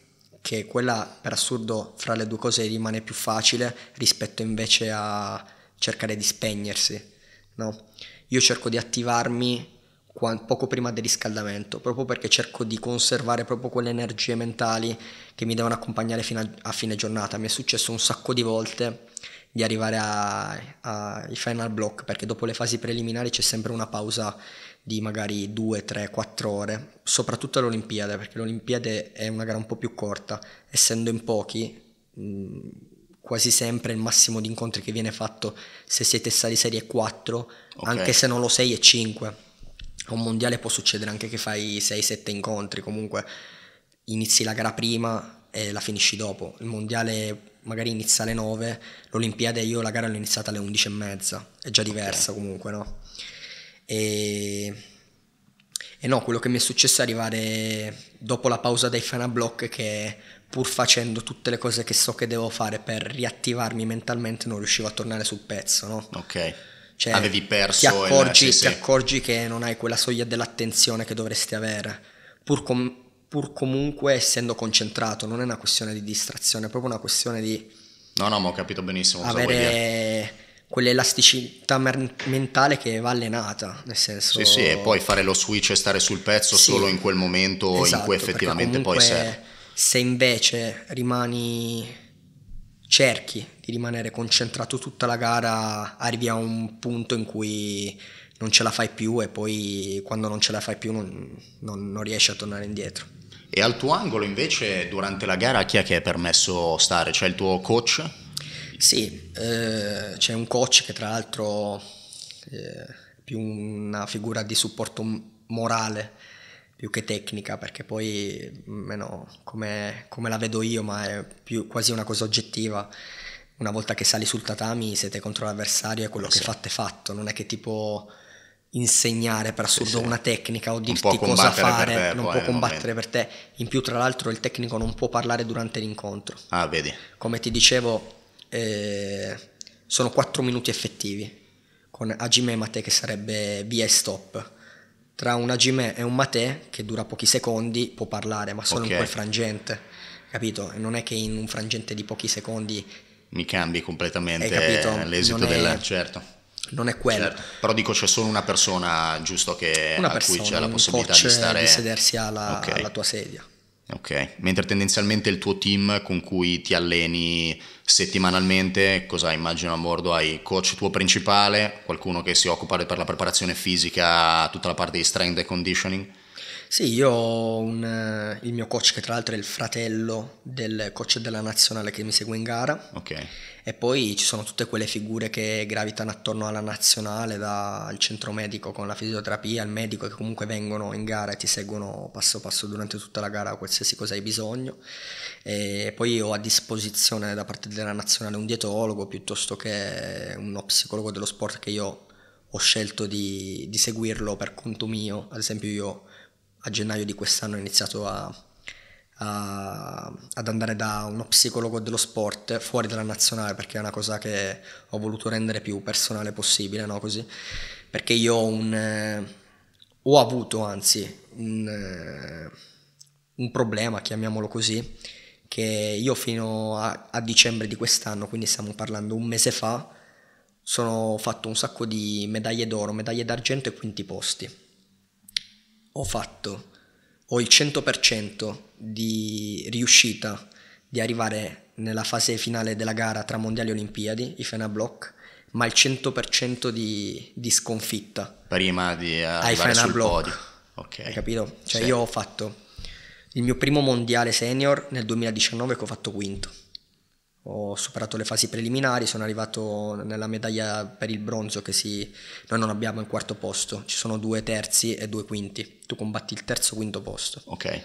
che quella per assurdo fra le due cose rimane più facile rispetto invece a cercare di spegnersi. No? Io cerco di attivarmi poco prima del riscaldamento, proprio perché cerco di conservare proprio quelle energie mentali che mi devono accompagnare fino a, a fine giornata. Mi è successo un sacco di volte di arrivare ai final block, perché dopo le fasi preliminari c'è sempre una pausa di magari 2, 3, 4 ore, soprattutto all'Olimpiade, perché l'Olimpiade è una gara un po' più corta, essendo in pochi, mh, mm, quasi sempre il massimo di incontri che viene fatto se siete stati serie 4, okay. anche se non lo sei è 5. A un mondiale può succedere anche che fai 6-7 incontri, comunque inizi la gara prima, e la finisci dopo. Il mondiale magari inizia alle 9, l'Olimpiade io la gara l'ho iniziata alle 11 e mezza, è già diversa okay. comunque, no? E... e, no, quello che mi è successo è arrivare dopo la pausa dei fanablock che pur facendo tutte le cose che so che devo fare per riattivarmi mentalmente non riuscivo a tornare sul pezzo, no? Ok. Cioè, Avevi perso ti accorgi, il... sì, sì. ti accorgi che non hai quella soglia dell'attenzione che dovresti avere, pur con pur comunque essendo concentrato, non è una questione di distrazione, è proprio una questione di... No,
no, ma ho capito benissimo.
Avere quell'elasticità mentale che va allenata, nel senso... Sì, sì, e poi
fare lo switch e stare sul pezzo sì, solo in quel momento esatto, in cui effettivamente poi serve.
Se invece rimani... cerchi di rimanere concentrato tutta la gara, arrivi a un punto in cui non ce la fai più e poi quando non ce la fai più non, non, non riesci a tornare indietro. E al tuo angolo invece durante
la gara chi è che è permesso stare? C'è il tuo coach?
Sì, eh, c'è un coach che tra l'altro è eh, più una figura di supporto morale più che tecnica perché poi meno come, come la vedo io ma è più, quasi una cosa oggettiva una volta che sali sul tatami siete contro l'avversario e quello eh sì. che fate è fatto non è che tipo insegnare per assurdo sì, sì. una tecnica o dirti cosa fare, te, non può combattere per te. In più, tra l'altro, il tecnico non può parlare durante l'incontro. Ah, vedi. Come ti dicevo, eh, sono 4 minuti effettivi con Agime e Mate che sarebbe via e stop. Tra un Agime e un Mate che dura pochi secondi può parlare, ma solo okay. in quel frangente, capito? non è che in un frangente di pochi secondi
mi cambi completamente l'esito è, della certo non è quello. Certo. Però dico c'è solo una persona, giusto, che una persona, cui c'è la possibilità di eh, stare... di sedersi
alla, okay. alla tua sedia.
Ok, mentre tendenzialmente il tuo team con cui ti alleni settimanalmente, cosa immagino a bordo hai coach tuo principale, qualcuno che si occupa per la preparazione fisica, tutta la parte di strength e conditioning?
Sì, io ho un, eh, il mio coach che tra l'altro è il fratello del coach della nazionale che mi segue in gara. Ok. E poi ci sono tutte quelle figure che gravitano attorno alla nazionale, dal centro medico con la fisioterapia al medico che comunque vengono in gara e ti seguono passo passo durante tutta la gara qualsiasi cosa hai bisogno. E poi ho a disposizione da parte della nazionale un dietologo piuttosto che uno psicologo dello sport che io ho scelto di, di seguirlo per conto mio. Ad esempio io a gennaio di quest'anno ho iniziato a, a, ad andare da uno psicologo dello sport fuori dalla nazionale perché è una cosa che ho voluto rendere più personale possibile, no? Così, perché io ho, un, eh, ho avuto anzi un, eh, un problema, chiamiamolo così, che io fino a, a, dicembre di quest'anno, quindi stiamo parlando un mese fa, sono fatto un sacco di medaglie d'oro, medaglie d'argento e quinti posti ho fatto, ho il 100% di riuscita di arrivare nella fase finale della gara tra Mondiali e Olimpiadi, Ifena Block, ma il 100% di, di sconfitta.
Prima di arrivare sul Block. podio. Okay. Hai capito? Cioè sì. io ho
fatto il mio primo mondiale senior nel 2019 che ho fatto quinto ho superato le fasi preliminari, sono arrivato nella medaglia per il bronzo che si... noi non abbiamo il quarto posto, ci sono due terzi e due quinti, tu combatti il terzo e quinto posto. Ok.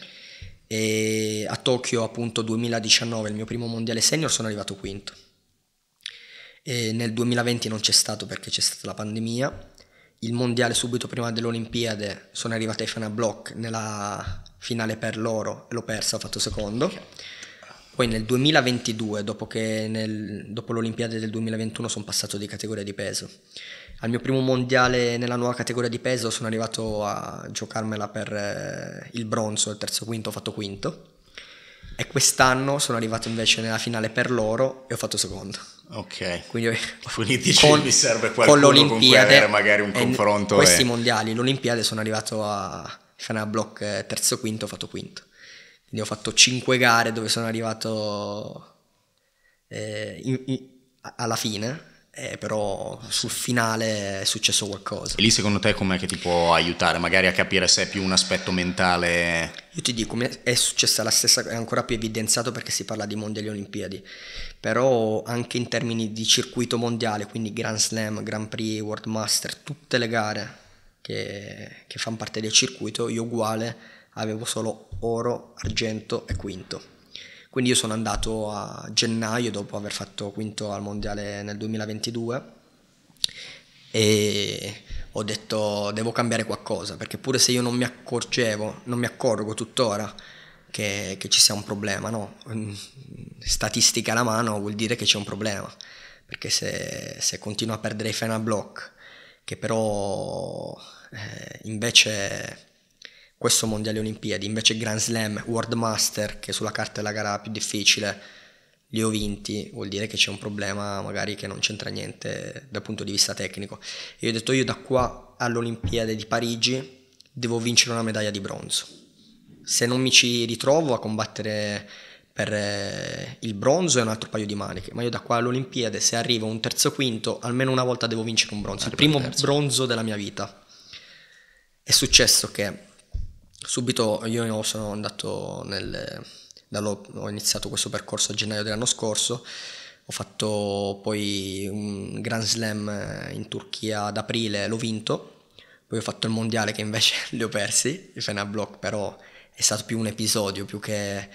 E a Tokyo appunto 2019, il mio primo mondiale senior, sono arrivato quinto. E nel 2020 non c'è stato perché c'è stata la pandemia, il mondiale subito prima delle Olimpiadi sono arrivato ai Fana Block nella finale per l'oro, l'ho persa, ho fatto secondo. Okay poi nel 2022, dopo, nel, dopo l'Olimpiade del 2021, sono passato di categoria di peso. Al mio primo mondiale nella nuova categoria di peso sono arrivato a giocarmela per eh, il bronzo, il terzo quinto, ho fatto quinto. E quest'anno sono arrivato invece nella finale per l'oro e ho fatto secondo. Ok. Quindi, Quindi dici con, mi serve qualcuno con, con cui avere magari un confronto. Questi e... mondiali, l'Olimpiade, sono arrivato a finale a block eh, terzo quinto, ho fatto quinto. Quindi ho fatto 5 gare dove sono arrivato eh, in, in, alla fine. Eh, però sul finale è successo qualcosa. E lì
secondo te com'è che ti può aiutare? Magari a capire se è più un aspetto mentale?
Io ti dico, è successa la stessa cosa, è ancora più evidenziato perché si parla di mondiali olimpiadi, però anche in termini di circuito mondiale, quindi Grand Slam, Grand Prix, World Master, tutte le gare che, che fanno parte del circuito, io uguale avevo solo oro, argento e quinto. Quindi io sono andato a gennaio dopo aver fatto quinto al mondiale nel 2022 e ho detto devo cambiare qualcosa perché pure se io non mi accorgevo, non mi accorgo tuttora che, che ci sia un problema, no? Mm, statistica alla mano vuol dire che c'è un problema perché se, se continuo a perdere i fan a block che però eh, invece questo mondiale olimpiadi, invece Grand Slam, World Master, che sulla carta è la gara più difficile, li ho vinti, vuol dire che c'è un problema magari che non c'entra niente dal punto di vista tecnico. E io ho detto io da qua all'Olimpiade di Parigi devo vincere una medaglia di bronzo. Se non mi ci ritrovo a combattere per eh, il bronzo è un altro paio di maniche, ma io da qua all'Olimpiade se arrivo un terzo quinto, almeno una volta devo vincere un bronzo, Arriva il primo terzo. bronzo della mia vita. È successo che subito io sono andato nel... ho iniziato questo percorso a gennaio dell'anno scorso ho fatto poi un Grand Slam in Turchia ad aprile, l'ho vinto, poi ho fatto il mondiale che invece li ho persi, il Fena Block però è stato più un episodio, più che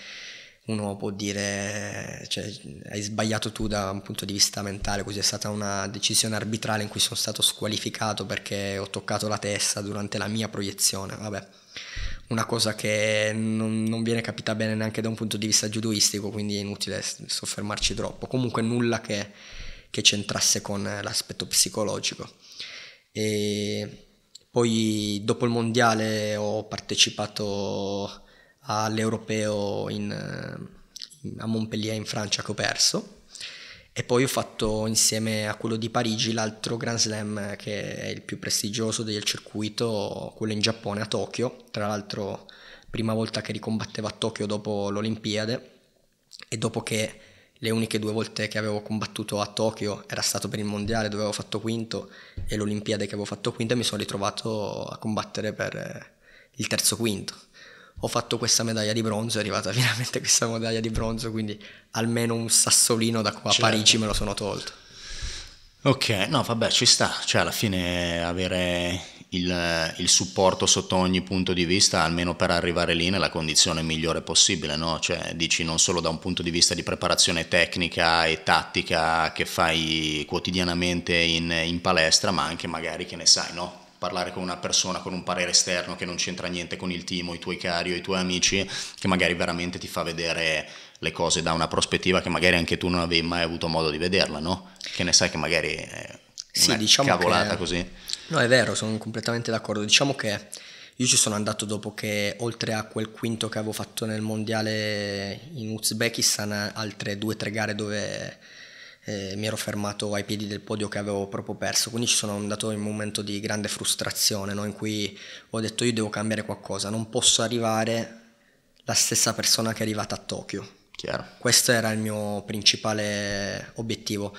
uno può dire cioè, hai sbagliato tu da un punto di vista mentale, così è stata una decisione arbitrale in cui sono stato squalificato perché ho toccato la testa durante la mia proiezione, vabbè una cosa che non, non, viene capita bene neanche da un punto di vista giudoistico, quindi è inutile soffermarci troppo. Comunque nulla che, che c'entrasse con eh, l'aspetto psicologico. E poi dopo il mondiale ho partecipato all'europeo in, in, eh, a Montpellier in Francia che ho perso e poi ho fatto insieme a quello di Parigi l'altro Grand Slam che è il più prestigioso del circuito, quello in Giappone a Tokyo, tra l'altro prima volta che ricombatteva a Tokyo dopo l'Olimpiade e dopo che le uniche due volte che avevo combattuto a Tokyo era stato per il mondiale dove avevo fatto quinto e l'Olimpiade che avevo fatto quinto e mi sono ritrovato a combattere per il terzo quinto ho fatto questa medaglia di bronzo, è arrivata finalmente questa medaglia di bronzo, quindi almeno un sassolino da qua certo. a Parigi me lo sono tolto.
Ok, no vabbè ci sta, cioè alla fine avere il, il, supporto sotto ogni punto di vista, almeno per arrivare lì nella condizione migliore possibile, no? Cioè dici non solo da un punto di vista di preparazione tecnica e tattica che fai quotidianamente in, in palestra, ma anche magari che ne sai, no? parlare con una persona, con un parere esterno che non c'entra niente con il team o i tuoi cari o i tuoi amici, che magari veramente ti fa vedere le cose da una prospettiva che magari anche tu non avevi mai avuto modo di vederla, no? Che ne sai che magari è sì, una diciamo cavolata che... così.
No, è vero, sono completamente d'accordo. Diciamo che io ci sono andato dopo che, oltre a quel quinto che avevo fatto nel mondiale in Uzbekistan, altre due o tre gare dove eh, mi ero fermato ai piedi del podio che avevo proprio perso, quindi ci sono andato in un momento di grande frustrazione no? in cui ho detto io devo cambiare qualcosa, non posso arrivare la stessa persona che è arrivata a Tokyo. Chiaro. Questo era il mio principale obiettivo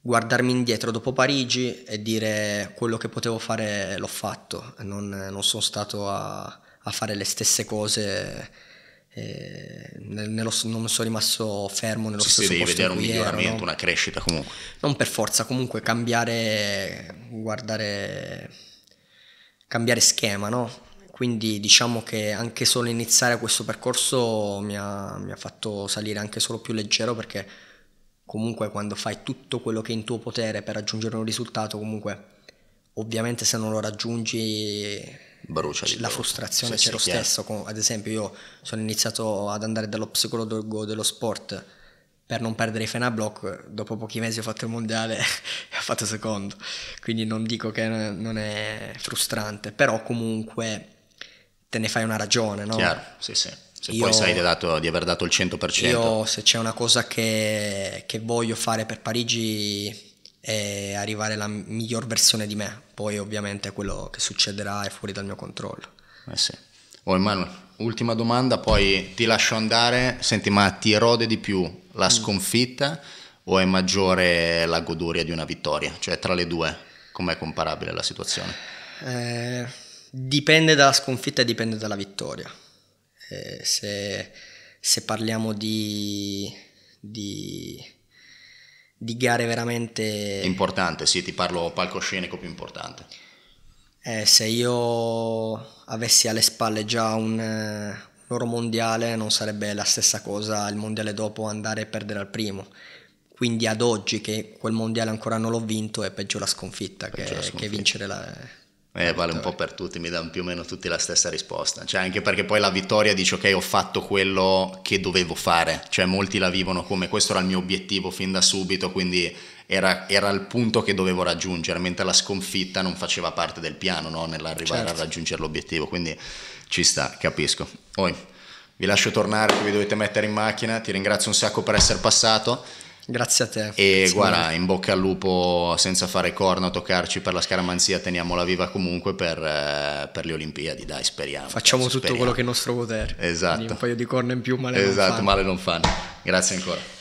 guardarmi indietro dopo Parigi e dire quello che potevo fare l'ho fatto, non, non sono stato a, a, fare le stesse cose eh, nello, non sono rimasto fermo nello sì, stesso sì, devi vedere un miglioramento, ero, no? una crescita comunque. Non per forza, comunque cambiare, guardare, cambiare schema, no? Quindi diciamo che anche solo iniziare questo percorso mi ha, mi ha fatto salire anche solo più leggero perché comunque quando fai tutto quello che è in tuo potere per raggiungere un risultato comunque ovviamente se non lo raggiungi brucia la frustrazione c'è lo stesso. Ad esempio, io sono iniziato ad andare dallo psicologo dello sport per non perdere i Fenablock. Dopo pochi mesi ho fatto il mondiale e ho fatto secondo. Quindi non dico che non è frustrante, però comunque te ne fai una ragione, no? Chiaro, sì, sì. Se io, poi sai di,
dato, di, aver dato il 100%. Io
se c'è una cosa che, che voglio fare per Parigi e arrivare la miglior versione di me. Poi ovviamente quello che succederà è fuori dal mio controllo.
Eh sì. Oh Emanuele, ultima domanda, poi ti lascio andare. Senti, ma ti erode di più la mm. sconfitta mm. o è maggiore la goduria di una vittoria? Cioè tra le due, com'è comparabile la situazione?
Eh, dipende dalla sconfitta e dipende dalla vittoria. Eh, se, se, parliamo di, di di gare veramente... Importante,
sì, ti parlo palcoscenico più importante.
Eh, se io avessi alle spalle già un, un, oro mondiale non sarebbe la stessa cosa il mondiale dopo andare e perdere al primo. Quindi ad oggi che quel mondiale ancora non l'ho vinto è peggio la sconfitta, peggio che, la sconfitta. che vincere la, eh,
vale un certo. po' per tutti, mi danno più o meno tutti la stessa risposta, cioè anche perché poi la vittoria dice ok ho fatto quello che dovevo fare, cioè molti la vivono come questo era il mio obiettivo fin da subito, quindi era, era il punto che dovevo raggiungere, mentre la sconfitta non faceva parte del piano no? nell'arrivare certo. a raggiungere l'obiettivo, quindi ci sta, capisco. Poi vi lascio tornare, vi dovete mettere in macchina, ti ringrazio un sacco per essere passato. Grazie a te. E guarda, in bocca al lupo senza fare corno, toccarci per la scaramanzia, teniamola viva comunque per, eh, per le Olimpiadi, dai, speriamo. Facciamo tutto speriamo. quello che è
nostro potere. Esatto. Quindi un esatto. paio di corna in più, male esatto, non fanno. Esatto, male non fanno. Grazie ancora.